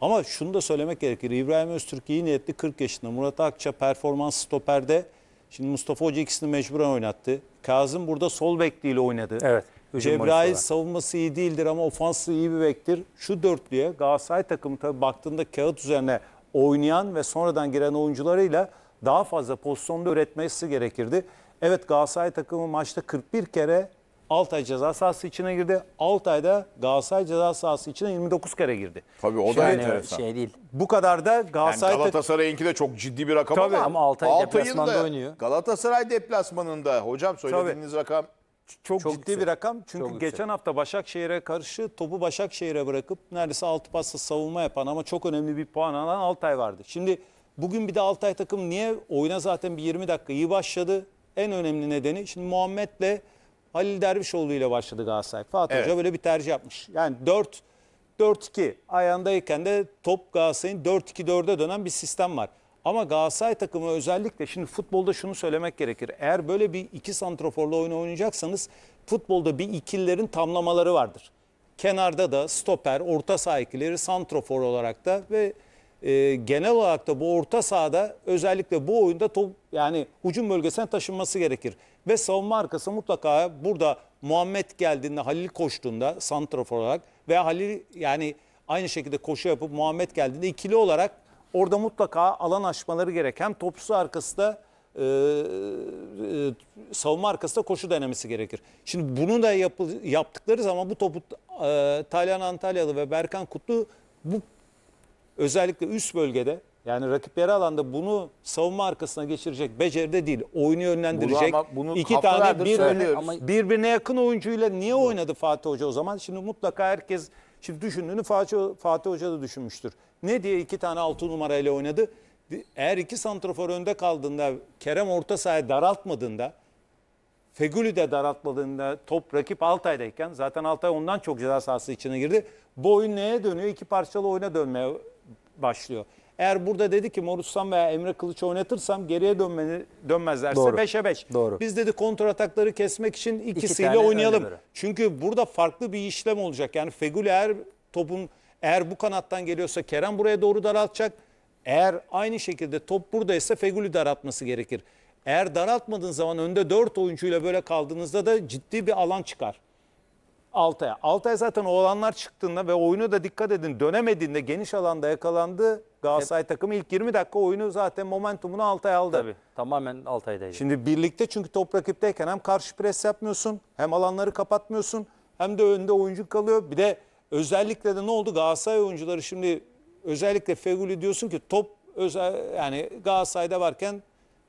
Ama şunu da söylemek gerekir. İbrahim Öztürk iyi niyetli 40 yaşında. Murat Akça performans stoperde. Şimdi Mustafa Hoca ikisini mecburen oynattı. Kazım burada sol bekliyle oynadı. Evet. Cebrail savunması iyi değildir ama ofansı iyi bir bektir. Şu dörtlüye Galatasaray takımı tabii baktığında kağıt üzerine oynayan ve sonradan giren oyuncularıyla daha fazla pozisyonda üretmesi gerekirdi. Evet Galatasaray takımı maçta 41 kere Altay ceza sahası içine girdi. Altay'da Galatasaray ceza sahası içine 29 kere girdi. Tabii o da Yani enteresan. şey değil. Bu kadar da Yani Galatasaray'da Galatasaray'ınki de çok ciddi bir rakam Tabii. ama, Ama Altay deplasmanda da oynuyor. Galatasaray deplasmanında hocam söylediğiniz rakam çok, çok ciddi yüksek. bir rakam. Çünkü Çok geçen yüksek. hafta Başakşehir'e karşı topu Başakşehir'e bırakıp neredeyse 6 pasla savunma yapan ama çok önemli bir puan alan Altay vardı. Şimdi bugün bir de Altay takım niye oyuna zaten bir 20 dakika iyi başladı? En önemli nedeni şimdi Muhammed'le Halil Dervişoğlu ile başladı Galatasaray. Fatih Evet. Hoca böyle bir tercih yapmış. Yani 4 4-2 ayağındayken de top Galatasaray'ın 4-2-4'e dönen bir sistem var. Ama Galatasaray takımı özellikle şimdi futbolda şunu söylemek gerekir. Eğer böyle bir iki santroforlu oyun oynayacaksanız futbolda bir ikillerin tamlamaları vardır. Kenarda da stoper, orta saha ikilileri santrofor olarak da ve e, genel olarak da bu orta sahada özellikle bu oyunda top yani hücum bölgesine taşınması gerekir. Ve savunma arkası mutlaka burada Muhammed geldiğinde Halil koştuğunda santrafor olarak veya Halil yani aynı şekilde koşu yapıp Muhammed geldiğinde ikili olarak orada mutlaka alan açmaları gerek. Hem topçusu arkası da e, e, savunma arkası da koşu denemesi gerekir. Şimdi bunu da yapı, yaptıkları zaman bu topu e, Talyan Antalyalı ve Berkan Kutlu bu özellikle üst bölgede yani rakipleri alanda bunu savunma arkasına geçirecek beceride değil. Oyunu yönlendirecek. Bunu ama bunu iki tane bir birbirine, ama birbirine yakın oyuncuyla niye oynadı Fatih Hoca o zaman? Şimdi mutlaka herkes şimdi düşündüğünü Fatih, Fatih Hoca da düşünmüştür. Ne diye iki tane altı numarayla oynadı? Eğer iki santrafor önde kaldığında Kerem orta sahaya daraltmadığında Fegül'ü de daraltmadığında top rakip Altay'dayken zaten Altay ondan çok ceza sahası içine girdi. Bu oyun neye dönüyor? İki parçalı oyuna dönmeye başlıyor. Eğer burada dedi ki Morussan veya Emre Kılıç oynatırsam geriye dönmeni, dönmezlerse 5'e 5. Beş. Doğru. Biz dedi kontra atakları kesmek için ikisiyle İki oynayalım. Çünkü burada farklı bir işlem olacak. Yani Fegül eğer topun eğer bu kanattan geliyorsa Kerem buraya doğru daraltacak. Eğer aynı şekilde top buradaysa Fegül'ü daraltması gerekir. Eğer daraltmadığın zaman önde 4 oyuncuyla böyle kaldığınızda da ciddi bir alan çıkar. Altay'a. Altay zaten oğlanlar çıktığında ve oyunu da dikkat edin dönemediğinde geniş alanda yakalandı. Galatasaray takımı ilk 20 dakika oyunu zaten momentumunu Altay aldı. Tabii tamamen Altay'daydı. Şimdi birlikte çünkü top rakipteyken hem karşı pres yapmıyorsun hem alanları kapatmıyorsun hem de önde oyuncu kalıyor. Bir de özellikle de ne oldu Galatasaray oyuncuları şimdi özellikle Feguli diyorsun ki top özel, yani Galatasaray'da varken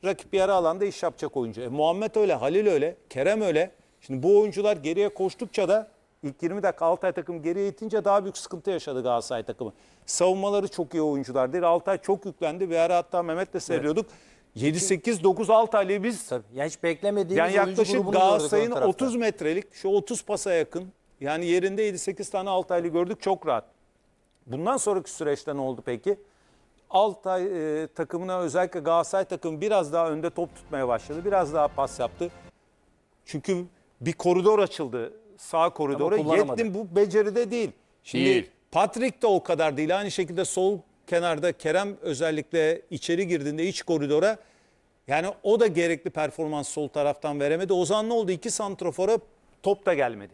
rakip yarı alanda iş yapacak oyuncu. E, Muhammed öyle, Halil öyle, Kerem öyle. Şimdi bu oyuncular geriye koştukça da ilk 20 dakika Altay takım geriye itince daha büyük sıkıntı yaşadı Galatasaray takımı. Savunmaları çok iyi oyunculardı. değil. Altay çok yüklendi. Bir ara hatta Mehmet'le seyrediyorduk. Evet. 7 8 9 Altay'la biz Tabii. Ya hiç beklemediğimiz yani yaklaşık Galatasaray'ın 30 metrelik şu 30 pasa yakın yani yerinde 7 8 tane Altaylı gördük çok rahat. Bundan sonraki süreçte ne oldu peki? Altay e, takımına özellikle Galatasaray takımı biraz daha önde top tutmaya başladı. Biraz daha pas yaptı. Çünkü bir koridor açıldı. Sağ koridora. Yettin bu beceride değil. Şimdi Değil. Patrick de o kadar değil. Aynı şekilde sol kenarda Kerem özellikle içeri girdiğinde iç koridora yani o da gerekli performans sol taraftan veremedi. Ozan ne oldu? İki santrofora top da gelmedi.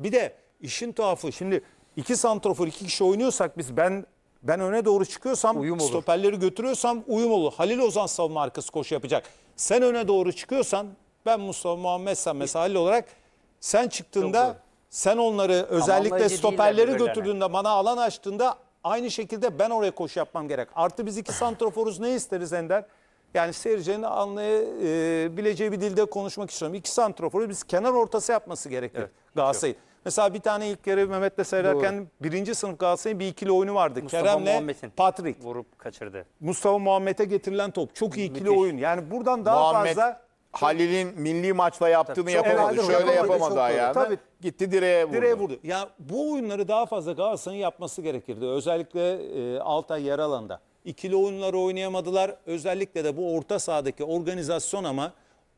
Bir de işin tuhafı şimdi iki santrofor iki kişi oynuyorsak biz ben ben öne doğru çıkıyorsam Uyum olur. stoperleri götürüyorsam uyum olur. Halil Ozan savunma arkası koşu yapacak. Sen öne doğru çıkıyorsan ben Mustafa Muhammed mesela Halil olarak sen çıktığında sen onları özellikle stoperleri götürdüğünde bana alan açtığında aynı şekilde ben oraya koşu yapmam gerek. Artı biz iki santroforuz ne isteriz Ender? Yani seyircinin anlayabileceği bir dilde konuşmak istiyorum. İki santroforu biz kenar ortası yapması gerekir evet, Galatasaray. Mesela bir tane ilk yarı Mehmet'le seyrederken Doğru. birinci sınıf Galatasaray'ın bir ikili oyunu vardı. Kerem'le Patrik. Vurup kaçırdı. Mustafa Muhammed'e getirilen top. Çok iyi ikili Müthiş. oyun. Yani buradan daha Muhammed, fazla Halil'in milli maçla yaptığını çok yapamadı. doğru. Şöyle Yapamadı, çok ayağını. Tabii. Gitti direğe vurdu. Direğe vurdu. Ya bu oyunları daha fazla Galatasaray'ın yapması gerekirdi. Özellikle e, Altay yer alanda. İkili oyunları oynayamadılar. Özellikle de bu orta sahadaki organizasyon ama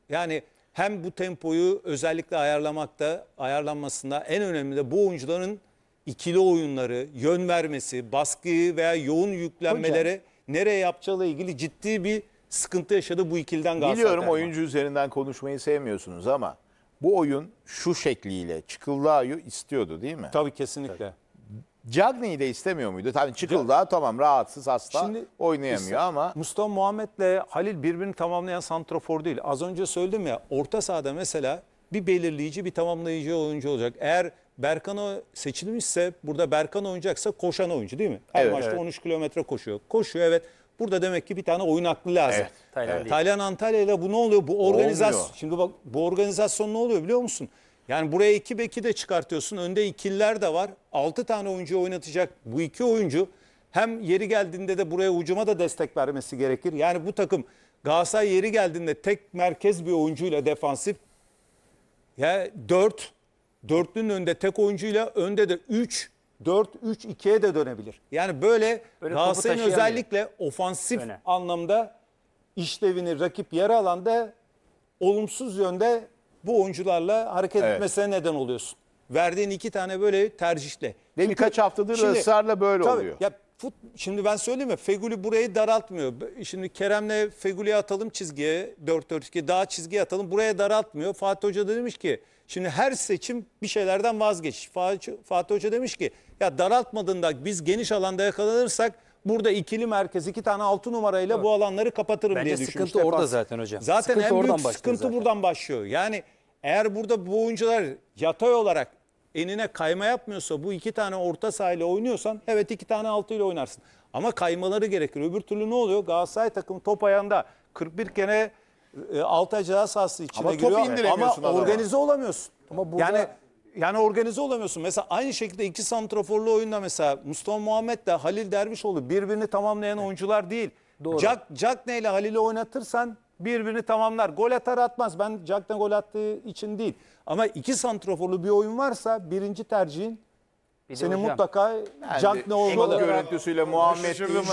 yani hem bu tempoyu özellikle ayarlamakta, ayarlanmasında en önemli de bu oyuncuların ikili oyunları, yön vermesi, baskıyı veya yoğun yüklenmeleri nereye yapacağıyla ilgili ciddi bir sıkıntı yaşadı bu ikilden Galatasaray. Biliyorum oyuncu üzerinden konuşmayı sevmiyorsunuz ama bu oyun şu şekliyle Çıkıldağ'ı istiyordu değil mi? Tabii kesinlikle. Tabii. Cagney'i de istemiyor muydu? Tabii Çıkıldağ tamam rahatsız hasta Şimdi, oynayamıyor ama. Mustafa Muhammed'le Halil birbirini tamamlayan santrafor değil. Az önce söyledim ya orta sahada mesela bir belirleyici bir tamamlayıcı oyuncu olacak. Eğer Berkan seçilmişse burada Berkan oynayacaksa koşan oyuncu değil mi? Her evet, maçta evet. 13 kilometre koşuyor. Koşuyor evet. Burada demek ki bir tane oyun aklı lazım. Evet, Tayland, evet. Tayland Antalya ile bu ne oluyor? Bu organizasyon. Şimdi bak bu organizasyon ne oluyor biliyor musun? Yani buraya iki beki de çıkartıyorsun. Önde ikililer de var. Altı tane oyuncu oynatacak bu iki oyuncu. Hem yeri geldiğinde de buraya ucuma da destek vermesi gerekir. Yani bu takım Galatasaray yeri geldiğinde tek merkez bir oyuncuyla defansif. Ya yani dört, dörtlünün önünde tek oyuncuyla önde de üç 4-3-2'ye de dönebilir. Yani böyle, Böyle Galatasaray'ın özellikle ofansif Öne. anlamda işlevini rakip yarı alanda olumsuz yönde bu oyuncularla hareket Evet. etmesine neden oluyorsun. Verdiğin iki tane böyle tercihle. Ve birkaç haftadır ısrarla böyle oluyor. Ya fut, şimdi ben söyleyeyim mi? Feguli burayı daraltmıyor. Şimdi Kerem'le Feguli'ye atalım çizgiye. 4-4-2 daha çizgiye atalım. Buraya daraltmıyor. Fatih Hoca da demiş ki Şimdi her seçim bir şeylerden vazgeç. Fatih Hoca demiş ki ya daraltmadığında biz geniş alanda yakalanırsak burada ikili merkez iki tane altı numarayla evet. bu alanları kapatırım Bence diye düşünmüş. Bence sıkıntı orada zaten hocam. Zaten sıkıntı en büyük sıkıntı zaten. buradan başlıyor. Yani eğer burada bu oyuncular yatay olarak enine kayma yapmıyorsa bu iki tane orta sahayla oynuyorsan evet iki tane altı ile oynarsın. Ama kaymaları gerekir. Öbür türlü ne oluyor? Galatasaray takımı top ayağında 41 kere e, altı Altay ceza sahası içine Ama topu giriyor ama indiremiyorsun adama. organize olamıyorsun. Ama burada Yani yani organize olamıyorsun. Mesela aynı şekilde iki santraforlu oyunda mesela Mustafa Muhammed de Halil Dervişoğlu birbirini tamamlayan oyuncular değil. Doğru. Jack, Jack ne ile Halil'i oynatırsan birbirini tamamlar. Gol atar atmaz. Ben Jack'ta gol attığı için değil. Ama iki santraforlu bir oyun varsa birinci tercihin senin hocam, mutlaka Jack ne olmalı. görüntüsüyle Muhammed Şaşırdım.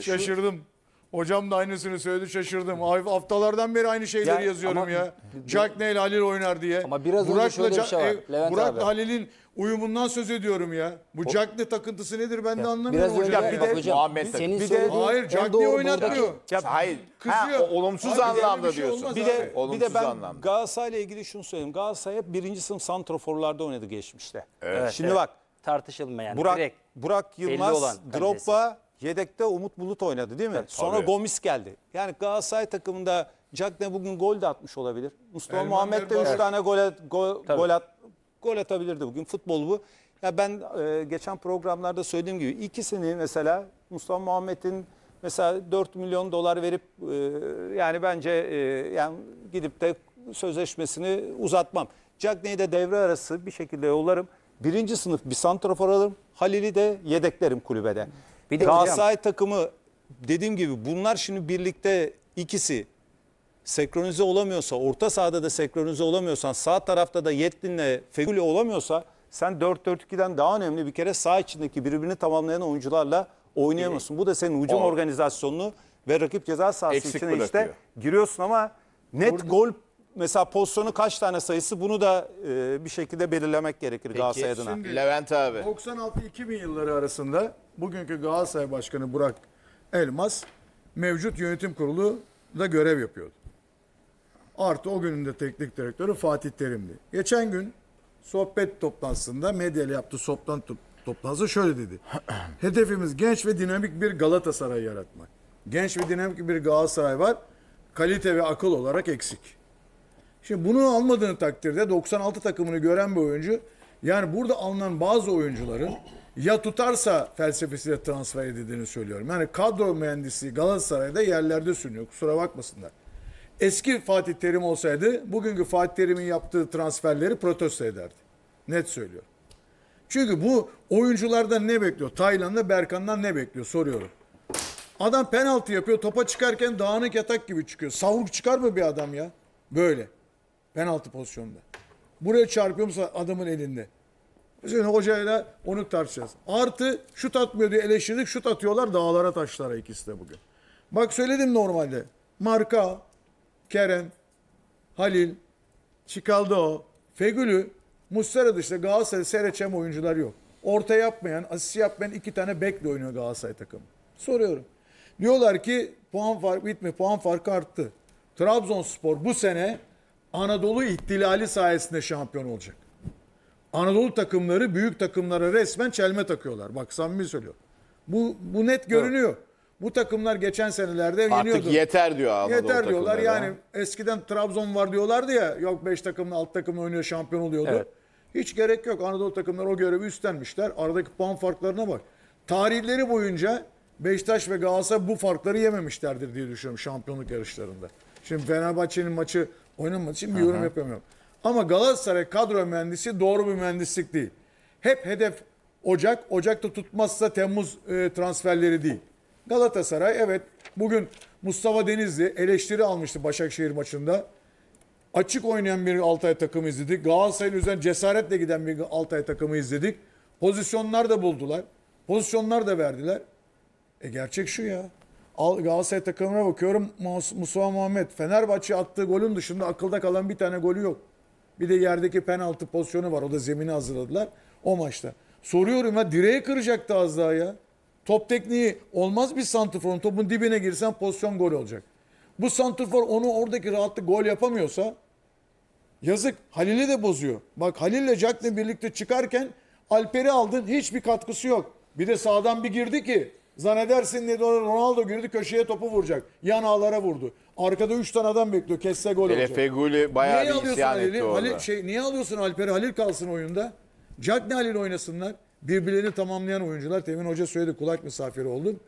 Şaşırdım. Hocam da aynısını söyledi şaşırdım. Haftalardan beri aynı şeyleri Ya, yazıyorum ya. Jack Neil Halil oynar diye. Ama biraz önce şöyle bir şey var, e, Levent Burak'la abi. Halil'in uyumundan söz ediyorum ya. Bu Jack ne takıntısı nedir ben de anlamıyorum Biraz hocam. Ya bir de- hocam, Muhammed Takım. Bir de- söylediğin Hayır Jack niye doğru oynatmıyor? Ya, Hayır. Kızıyor. Ha, olumsuz Abi, anlamda bir şey diyorsun. Bir de, bir de ben anlamda. Galatasaray'la ilgili şunu söyleyeyim. Galatasaray hep birinci sınıf santroforlarda oynadı geçmişte. Şimdi bak tartışılmayan Burak, direkt Burak Yılmaz, olan Drogba, Yedekte Umut Bulut oynadı değil mi? Tabii. Sonra Gomis geldi. Yani Galatasaray takımında Cagne bugün gol de atmış olabilir. Mustafa Elvan Muhammed de 3 tane gol, at, gol, gol, at, gol atabilirdi bugün. Futbol bu. Ya ben e, geçen programlarda söylediğim gibi ikisini mesela Mustafa Muhammed'in mesela 4 milyon dolar verip e, yani bence e, yani gidip de sözleşmesini uzatmam. Cagney'i de devre arası bir şekilde yollarım. Birinci sınıf bir santrafor alırım. Halil'i de yedeklerim kulübede. Bir de Galatasaray hocam, takımı dediğim gibi bunlar şimdi birlikte ikisi senkronize olamıyorsa, orta sahada da senkronize olamıyorsan, sağ tarafta da Yetlin'le Fegüli olamıyorsa sen 4-4-2'den daha önemli bir kere sağ içindeki birbirini tamamlayan oyuncularla oynayamıyorsun. Bu da senin hücum organizasyonunu ve rakip ceza sahası Eksik içine bırakıyor. işte giriyorsun ama net Burada... gol mesela pozisyonu kaç tane sayısı bunu da e, bir şekilde belirlemek gerekir Galatasaray adına. Şimdi Levent abi. 96-2000 yılları arasında bugünkü Galatasaray Başkanı Burak Elmas mevcut yönetim kurulu da görev yapıyordu. Artı o günün de teknik direktörü Fatih Terim'di. Geçen gün sohbet toplantısında medyayla yaptığı sohbet toplantısı şöyle dedi. Hedefimiz genç ve dinamik bir Galatasaray yaratmak. Genç ve dinamik bir Galatasaray var. Kalite ve akıl olarak eksik. Şimdi bunu almadığın takdirde 96 takımını gören bir oyuncu yani burada alınan bazı oyuncuların ya tutarsa felsefesiyle transfer edildiğini söylüyorum. Yani kadro mühendisi Galatasaray'da yerlerde sürünüyor. Kusura bakmasınlar. Eski Fatih Terim olsaydı bugünkü Fatih Terim'in yaptığı transferleri protesto ederdi. Net söylüyorum. Çünkü bu oyunculardan ne bekliyor? Taylan'da Berkan'dan ne bekliyor? Soruyorum. Adam penaltı yapıyor. Topa çıkarken dağınık yatak gibi çıkıyor. Savur çıkar mı bir adam ya? Böyle. Penaltı pozisyonunda. Buraya çarpıyorsa adamın elinde. Şimdi hocayla onu tartışacağız. Artı şut atmıyor diye eleştirdik. Şut atıyorlar dağlara taşlara ikisi de bugün. Bak söyledim normalde. Marka, Kerem, Halil, Çikaldo, Fegül'ü Muslera dışında Galatasaray seyredeceğim oyuncular yok. Orta yapmayan, asist yapmayan iki tane bekle oynuyor Galatasaray takımı. Soruyorum. Diyorlar ki puan farkı bitmiyor, puan farkı arttı. Trabzonspor bu sene Anadolu ihtilali sayesinde şampiyon olacak. Anadolu takımları büyük takımlara resmen çelme takıyorlar. Bak samimi söylüyorum. Bu, bu net görünüyor. Bu takımlar geçen senelerde Artık yeniyordu. Artık yeter diyor Anadolu Yeter diyorlar yani ha? eskiden Trabzon var diyorlardı ya yok 5 takımla alt takımla oynuyor şampiyon oluyordu. Evet. Hiç gerek yok Anadolu takımları o görevi üstlenmişler. Aradaki puan farklarına bak. Tarihleri boyunca Beşiktaş ve Galatasaray bu farkları yememişlerdir diye düşünüyorum şampiyonluk yarışlarında. Şimdi Fenerbahçe'nin maçı oynamadığı için bir yorum yapamıyorum. Ama Galatasaray kadro mühendisi doğru bir mühendislik değil. Hep hedef Ocak, Ocak'ta tutmazsa Temmuz e, transferleri değil. Galatasaray evet bugün Mustafa Denizli eleştiri almıştı Başakşehir maçında. Açık oynayan bir Altay takımı izledik. Galatasaray'ın üzerine cesaretle giden bir Altay takımı izledik. Pozisyonlar da buldular. Pozisyonlar da verdiler. E gerçek şu ya. Galatasaray takımına bakıyorum. Musa Muhammed Fenerbahçe attığı golün dışında akılda kalan bir tane golü yok. Bir de yerdeki penaltı pozisyonu var. O da zemini hazırladılar o maçta. Soruyorum ya direğe kıracaktı az daha ya. Top tekniği olmaz bir santrforun topun dibine girsen pozisyon gol olacak. Bu santrfor onu oradaki rahatlık gol yapamıyorsa yazık Halil'i de bozuyor. Bak Halil ile Jack'le birlikte çıkarken Alper'i aldın hiçbir katkısı yok. Bir de sağdan bir girdi ki Zannedersin dedi Ronaldo girdi köşeye topu vuracak. Yan ağlara vurdu. Arkada 3 tane adam bekliyor. Kesse gol olacak. Elefeguli bayağı Niye bir alıyorsun isyan etti Halil'i? Halil, şey, niye alıyorsun Alper Halil kalsın oyunda. ne Halil oynasınlar. Birbirlerini tamamlayan oyuncular. Temin Hoca söyledi. Kulak misafiri oldum.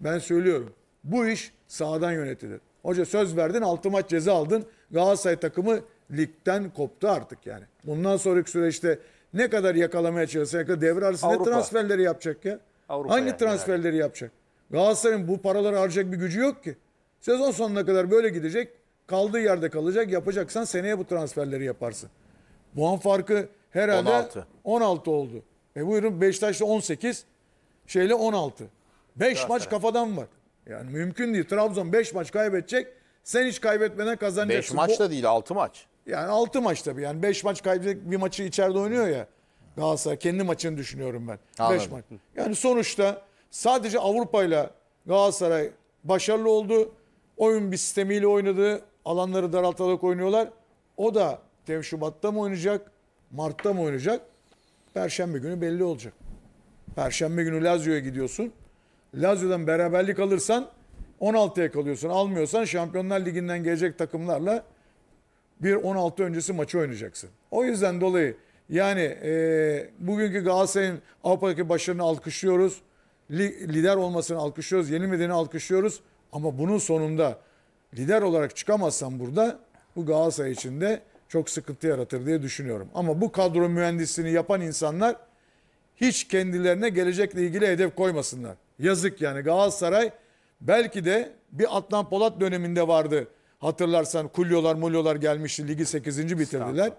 Ben söylüyorum. Bu iş sağdan yönetilir. Hoca söz verdin. 6 maç ceza aldın. Galatasaray takımı ligden koptu artık yani. Bundan sonraki süreçte ne kadar yakalamaya çalışsa ne kadar devre arasında Avrupa. transferleri yapacak ya. Avrupa'ya. Hangi transferleri herhalde. yapacak? Galatasaray'ın bu paraları harcayacak bir gücü yok ki. Sezon sonuna kadar böyle gidecek. Kaldığı yerde kalacak. Yapacaksan seneye bu transferleri yaparsın. Puan farkı herhalde 16, 16 oldu. E buyurun Beşiktaş'ta 18, şeyle 16. 5 maç kafadan var. Yani mümkün değil. Trabzon 5 maç kaybedecek. Sen hiç kaybetmeden kazanacaksın. 5 maç da değil 6 maç. Yani 6 maç tabii. Yani 5 maç kaybedecek bir maçı içeride oynuyor ya. Galatasaray kendi maçını düşünüyorum ben. 5 maç. Yani sonuçta sadece Avrupa ile Galatasaray başarılı oldu. Oyun bir sistemiyle oynadı. Alanları daraltarak oynuyorlar. O da Şubat'ta mı oynayacak? Mart'ta mı oynayacak? Perşembe günü belli olacak. Perşembe günü Lazio'ya gidiyorsun. Lazio'dan beraberlik alırsan 16'ya kalıyorsun. Almıyorsan Şampiyonlar Ligi'nden gelecek takımlarla bir 16 öncesi maçı oynayacaksın. O yüzden dolayı yani e, bugünkü Galatasaray'ın Avrupa'daki başarını alkışlıyoruz. Li, lider olmasını alkışlıyoruz. yeni medeni alkışlıyoruz. Ama bunun sonunda lider olarak çıkamazsam burada bu Galatasaray için de çok sıkıntı yaratır diye düşünüyorum. Ama bu kadro mühendisliğini yapan insanlar hiç kendilerine gelecekle ilgili hedef koymasınlar. Yazık yani Galatasaray belki de bir Adnan Polat döneminde vardı. Hatırlarsan kulyolar mulyolar gelmişti ligi 8. bitirdiler.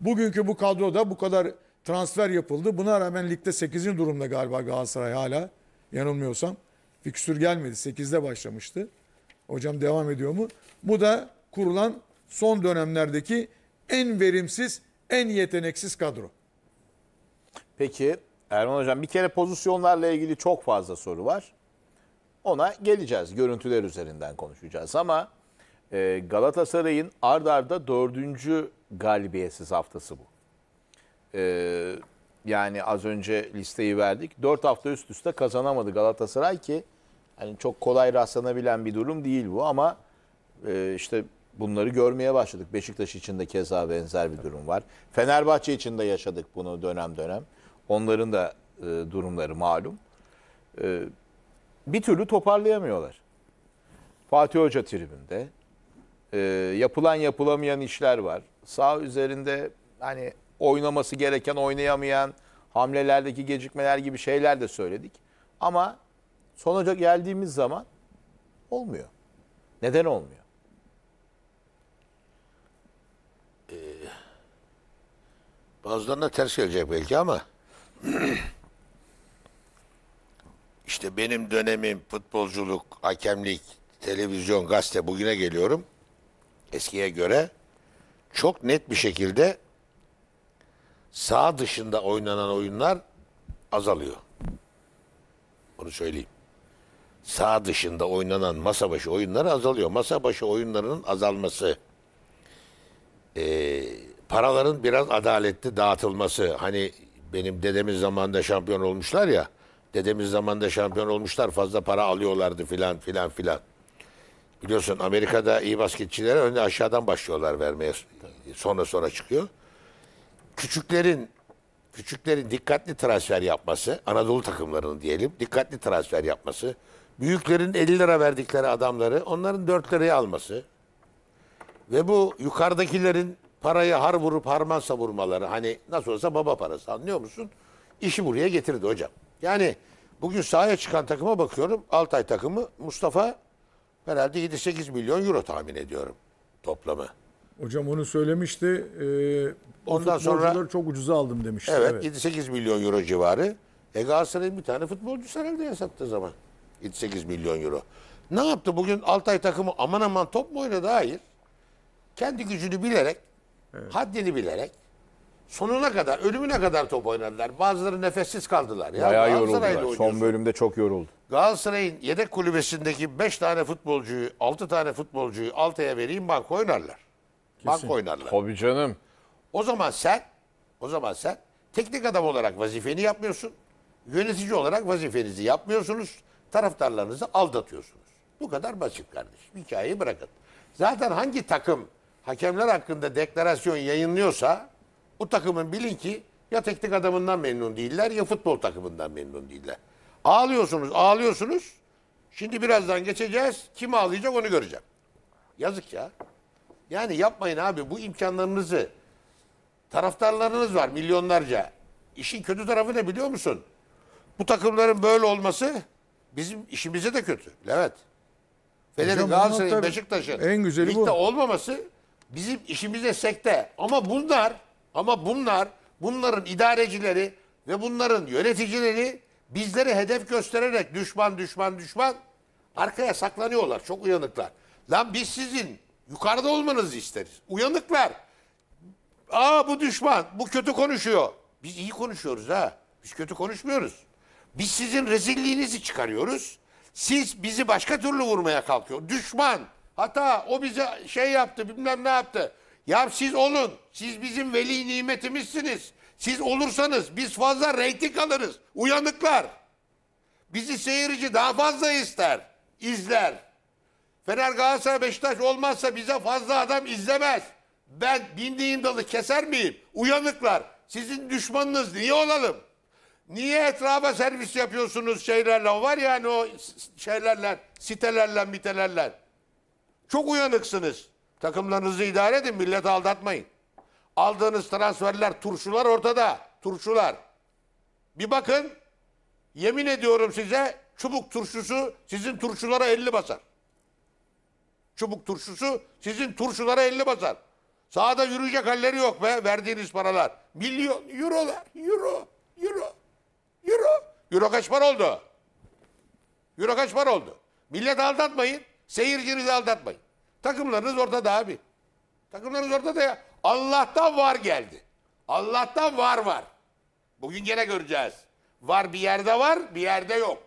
Bugünkü bu kadroda bu kadar transfer yapıldı. Buna rağmen ligde 8. durumda galiba Galatasaray hala yanılmıyorsam. Fikstür gelmedi. 8'de başlamıştı. Hocam devam ediyor mu? Bu da kurulan son dönemlerdeki en verimsiz, en yeteneksiz kadro. Peki Erman Hocam bir kere pozisyonlarla ilgili çok fazla soru var. Ona geleceğiz. Görüntüler üzerinden konuşacağız ama e, Galatasaray'ın ard arda dördüncü galibiyetsiz haftası bu. Ee, yani az önce listeyi verdik. Dört hafta üst üste kazanamadı Galatasaray ki yani çok kolay rastlanabilen bir durum değil bu ama e, işte bunları görmeye başladık. Beşiktaş için de keza benzer bir durum var. Fenerbahçe için de yaşadık bunu dönem dönem. Onların da e, durumları malum. E, bir türlü toparlayamıyorlar. Fatih Hoca tribünde. E, yapılan yapılamayan işler var sağ üzerinde hani oynaması gereken oynayamayan hamlelerdeki gecikmeler gibi şeyler de söyledik. Ama sonuca geldiğimiz zaman olmuyor. Neden olmuyor? Ee, bazılarına ters gelecek belki ama işte benim dönemim futbolculuk, hakemlik, televizyon, gazete bugüne geliyorum. Eskiye göre çok net bir şekilde sağ dışında oynanan oyunlar azalıyor. Bunu söyleyeyim. Sağ dışında oynanan masa başı oyunları azalıyor. Masa başı oyunlarının azalması, e, paraların biraz adaletli dağıtılması. Hani benim dedemin zamanında şampiyon olmuşlar ya. Dedemin zamanında şampiyon olmuşlar fazla para alıyorlardı filan filan filan. Biliyorsun Amerika'da iyi basketçilere önce aşağıdan başlıyorlar vermeye. Sonra sonra çıkıyor. Küçüklerin küçüklerin dikkatli transfer yapması, Anadolu takımlarının diyelim, dikkatli transfer yapması, büyüklerin 50 lira verdikleri adamları onların 4 liraya alması ve bu yukarıdakilerin parayı har vurup harman savurmaları hani nasıl olsa baba parası anlıyor musun? İşi buraya getirdi hocam. Yani bugün sahaya çıkan takıma bakıyorum. Altay takımı Mustafa herhalde 7-8 milyon euro tahmin ediyorum toplamı. Hocam onu söylemişti. Ee, Ondan sonra çok ucuza aldım demiş. Evet, evet. 7-8 milyon euro civarı. E Galatasaray'ın bir tane futbolcusu herhalde ya sattığı zaman. 7-8 milyon euro. Ne yaptı bugün Altay takımı aman aman top mu oynadı? Hayır. Kendi gücünü bilerek, evet. haddini bilerek sonuna kadar, ölümüne kadar top oynadılar. Bazıları nefessiz kaldılar. Ya, Bayağı yoruldular. Son bölümde çok yoruldu. Galatasaray'ın yedek kulübesindeki 5 tane futbolcuyu, 6 tane futbolcuyu Altay'a vereyim bank oynarlar. Bank oynarlar. Tabii canım. O zaman sen o zaman sen teknik adam olarak vazifeni yapmıyorsun. Yönetici olarak vazifenizi yapmıyorsunuz. Taraftarlarınızı aldatıyorsunuz. Bu kadar basit kardeşim. Hikayeyi bırakın. Zaten hangi takım hakemler hakkında deklarasyon yayınlıyorsa o takımın bilin ki ya teknik adamından memnun değiller ya futbol takımından memnun değiller. Ağlıyorsunuz, ağlıyorsunuz. Şimdi birazdan geçeceğiz. Kim ağlayacak onu göreceğim. Yazık ya. Yani yapmayın abi bu imkanlarınızı. Taraftarlarınız var milyonlarca. İşin kötü tarafı ne biliyor musun? Bu takımların böyle olması bizim işimize de kötü. Evet. Fener'in, Galatasaray'ın, Beşiktaş'ın en güzeli bu. olmaması bizim işimize sekte. Ama bunlar ama bunlar bunların idarecileri ve bunların yöneticileri bizleri hedef göstererek düşman düşman düşman arkaya saklanıyorlar. Çok uyanıklar. Lan biz sizin yukarıda olmanızı isteriz. Uyanıklar. Aa bu düşman, bu kötü konuşuyor. Biz iyi konuşuyoruz ha. Biz kötü konuşmuyoruz. Biz sizin rezilliğinizi çıkarıyoruz. Siz bizi başka türlü vurmaya kalkıyor. Düşman. Hatta o bize şey yaptı bilmem ne yaptı. Ya siz olun. Siz bizim veli nimetimizsiniz. Siz olursanız biz fazla reyting alırız. Uyanıklar. Bizi seyirci daha fazla ister, izler. Fener Galatasaray Beşiktaş olmazsa bize fazla adam izlemez. Ben bindiğim dalı keser miyim? Uyanıklar. Sizin düşmanınız niye olalım? Niye etrafa servis yapıyorsunuz şeylerle? Var yani o şeylerle, sitelerle, mitelerle. Çok uyanıksınız. Takımlarınızı idare edin, millet aldatmayın. Aldığınız transferler, turşular ortada. Turşular. Bir bakın. Yemin ediyorum size çubuk turşusu sizin turşulara 50 basar. Çubuk turşusu sizin turşulara 50 basar. Sağda yürüyecek halleri yok be verdiğiniz paralar. Milyon eurolar, euro, euro, euro. Euro kaç para oldu? Euro kaç para oldu? Millet aldatmayın, seyircinizi aldatmayın. Takımlarınız ortada abi. Takımlarınız orada da ya. Allah'tan var geldi. Allah'tan var var. Bugün gene göreceğiz. Var bir yerde var, bir yerde yok.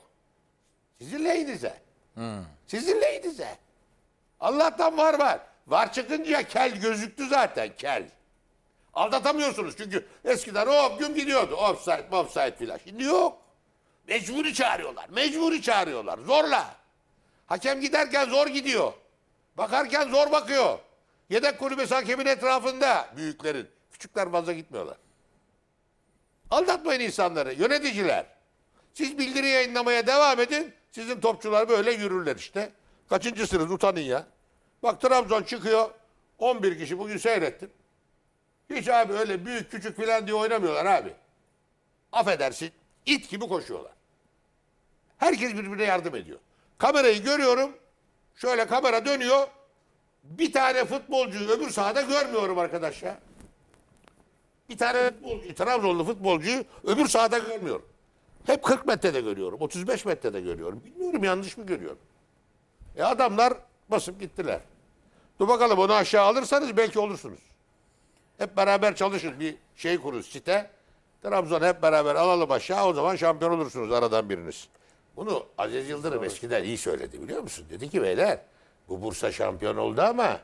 Sizin lehinize. Hmm. Sizin lehinize. Allah'tan var var. Var çıkınca kel gözüktü zaten kel. Aldatamıyorsunuz çünkü eskiden hop gün gidiyordu. Offside, offside filan. Şimdi yok. Mecburi çağırıyorlar. Mecburi çağırıyorlar. Zorla. Hakem giderken zor gidiyor. Bakarken zor bakıyor. Yedek kulübesi hakemin etrafında büyüklerin. Küçükler fazla gitmiyorlar. Aldatmayın insanları. Yöneticiler. Siz bildiri yayınlamaya devam edin. Sizin topçular böyle yürürler işte. Kaçıncısınız utanın ya. Bak Trabzon çıkıyor. 11 kişi bugün seyrettim. Hiç abi öyle büyük küçük filan diye oynamıyorlar abi. Affedersin it gibi koşuyorlar. Herkes birbirine yardım ediyor. Kamerayı görüyorum. Şöyle kamera dönüyor. Bir tane futbolcuyu öbür sahada görmüyorum arkadaş ya. Bir tane futbolcuyu, Trabzonlu futbolcuyu öbür sahada görmüyorum. Hep 40 metrede görüyorum, 35 metrede görüyorum. Bilmiyorum yanlış mı görüyorum. E adamlar basıp gittiler. Dur bakalım onu aşağı alırsanız belki olursunuz. Hep beraber çalışın bir şey kurun site. Trabzon'u hep beraber alalım aşağı o zaman şampiyon olursunuz aradan biriniz. Bunu Aziz Yıldırım eskiden iyi söyledi biliyor musun? Dedi ki beyler bu Bursa şampiyon oldu ama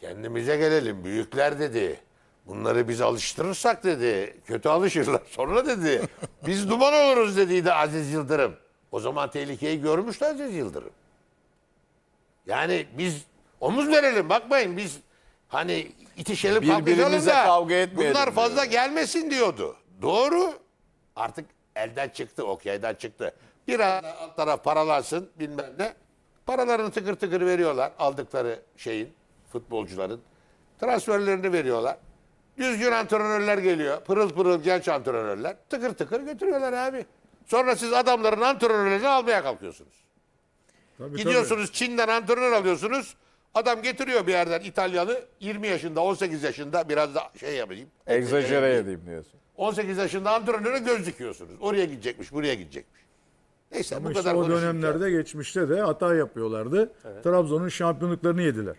kendimize gelelim. Büyükler dedi. Bunları biz alıştırırsak dedi. Kötü alışırlar. Sonra dedi. Biz duman oluruz dediydi Aziz Yıldırım. O zaman tehlikeyi görmüştü Aziz Yıldırım. Yani biz omuz verelim. Bakmayın biz hani itişelim birbirimize da, kavga etmeyelim. Bunlar fazla diyor. gelmesin diyordu. Doğru. Artık elden çıktı, okeyden çıktı. Bir ara alt taraf paralansın bilmem ne. Paralarını tıkır tıkır veriyorlar aldıkları şeyin, futbolcuların. Transferlerini veriyorlar. Düzgün antrenörler geliyor. Pırıl pırıl genç antrenörler. Tıkır tıkır götürüyorlar abi. Sonra siz adamların antrenörlerini almaya kalkıyorsunuz. Tabii, Gidiyorsunuz tabii. Çin'den antrenör alıyorsunuz. Adam getiriyor bir yerden İtalyalı, 20 yaşında 18 yaşında biraz da şey yapayım. Egzajere edeyim diyorsun. 18 yaşında antrenöre göz dikiyorsunuz. Oraya gidecekmiş buraya gidecekmiş. Neyse Ama bu işte kadar o konuşunca- dönemlerde geçmişte de hata yapıyorlardı. Trabzon'un şampiyonluklarını yediler.